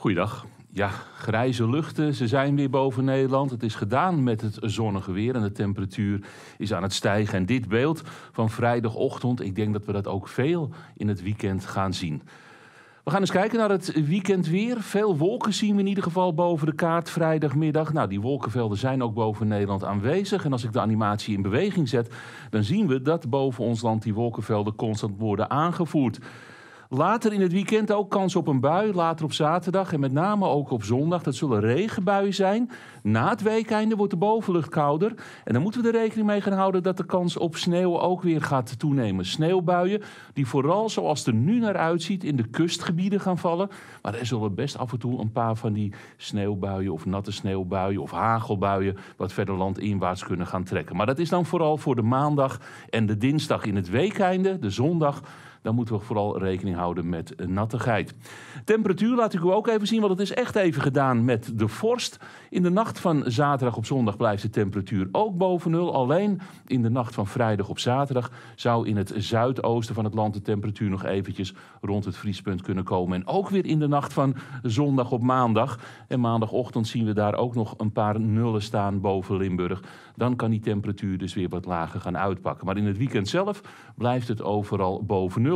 Goeiedag. Ja, grijze luchten, ze zijn weer boven Nederland. Het is gedaan met het zonnige weer en de temperatuur is aan het stijgen. En dit beeld van vrijdagochtend, ik denk dat we dat ook veel in het weekend gaan zien. We gaan eens kijken naar het weekendweer. Veel wolken zien we in ieder geval boven de kaart vrijdagmiddag. Nou, die wolkenvelden zijn ook boven Nederland aanwezig. En als ik de animatie in beweging zet, dan zien we dat boven ons land die wolkenvelden constant worden aangevoerd. Later in het weekend ook kans op een bui, later op zaterdag en met name ook op zondag. Dat zullen regenbuien zijn. Na het weekeinde wordt de bovenlucht kouder. En dan moeten we er rekening mee gaan houden dat de kans op sneeuw ook weer gaat toenemen. Sneeuwbuien die vooral zoals er nu naar uitziet in de kustgebieden gaan vallen. Maar er zullen best af en toe een paar van die sneeuwbuien of natte sneeuwbuien of hagelbuien wat verder landinwaarts kunnen gaan trekken. Maar dat is dan vooral voor de maandag en de dinsdag in het weekeinde, de zondag dan moeten we vooral rekening houden met nattigheid. Temperatuur laat ik u ook even zien, want het is echt even gedaan met de vorst. In de nacht van zaterdag op zondag blijft de temperatuur ook boven nul. Alleen in de nacht van vrijdag op zaterdag zou in het zuidoosten van het land de temperatuur nog eventjes rond het vriespunt kunnen komen. En ook weer in de nacht van zondag op maandag. En maandagochtend zien we daar ook nog een paar nullen staan boven Limburg. Dan kan die temperatuur dus weer wat lager gaan uitpakken. Maar in het weekend zelf blijft het overal boven nul.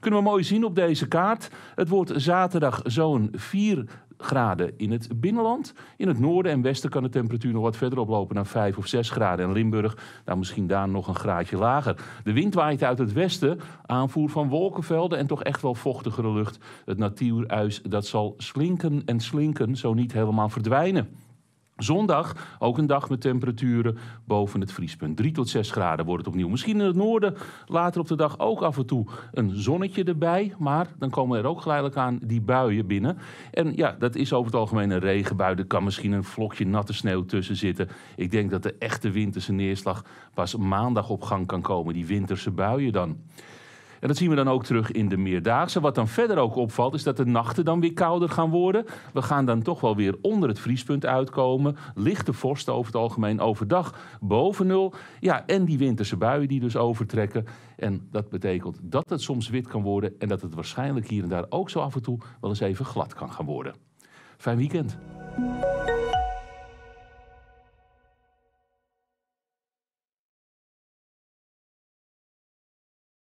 Kunnen we mooi zien op deze kaart. Het wordt zaterdag zo'n 4 graden in het binnenland. In het noorden en westen kan de temperatuur nog wat verder oplopen naar 5 of 6 graden. In Limburg, nou misschien daar nog een graadje lager. De wind waait uit het westen, aanvoer van wolkenvelden en toch echt wel vochtigere lucht. Het natuurhuis dat zal slinken en slinken, zo niet helemaal verdwijnen. Zondag ook een dag met temperaturen boven het vriespunt. 3 tot 6 graden wordt het opnieuw. Misschien in het noorden later op de dag ook af en toe een zonnetje erbij. Maar dan komen er ook geleidelijk aan die buien binnen. En ja, dat is over het algemeen een regenbui. Er kan misschien een vlokje natte sneeuw tussen zitten. Ik denk dat de echte winterse neerslag pas maandag op gang kan komen. Die winterse buien dan. En dat zien we dan ook terug in de meerdaagse. Wat dan verder ook opvalt, is dat de nachten dan weer kouder gaan worden. We gaan dan toch wel weer onder het vriespunt uitkomen. Lichte vorsten over het algemeen overdag boven nul. Ja, en die winterse buien die dus overtrekken. En dat betekent dat het soms wit kan worden en dat het waarschijnlijk hier en daar ook zo af en toe wel eens even glad kan gaan worden. Fijn weekend.